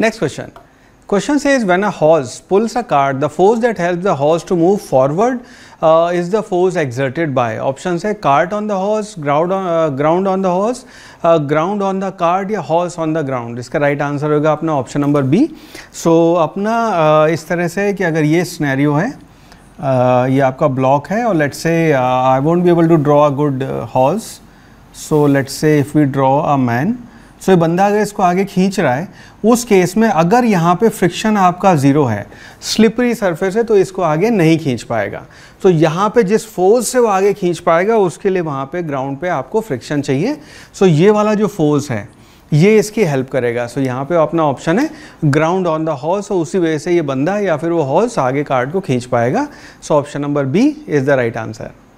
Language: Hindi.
नेक्स्ट क्वेश्चन क्वेश्चन से is when a horse pulls a cart the force that help the horse to move forward is the force exerted by option है cart on the horse ground ground on the horse ground on the cart या हॉर्स ऑन द ग्राउंड इसका राइट आंसर होगा अपना ऑप्शन नंबर बी सो अपना uh, इस तरह से कि अगर ये स्नैरियो है uh, ये आपका ब्लॉक है और let's say I won't be able to draw a good horse so let's say if you draw a man so ये बंदा अगर इसको आगे खींच रहा है उस केस में अगर यहाँ पे फ्रिक्शन आपका ज़ीरो है स्लिपरी सरफेस है तो इसको आगे नहीं खींच पाएगा तो so, यहाँ पे जिस फोर्स से वो आगे खींच पाएगा उसके लिए वहाँ पे ग्राउंड पे आपको फ्रिक्शन चाहिए सो so, ये वाला जो फोर्स है ये इसकी हेल्प करेगा सो so, यहाँ पे अपना ऑप्शन है ग्राउंड ऑन द हॉर्स और उसी वजह से ये बंदा या फिर वो हॉर्स आगे कार्ड को खींच पाएगा so option number B is the right answer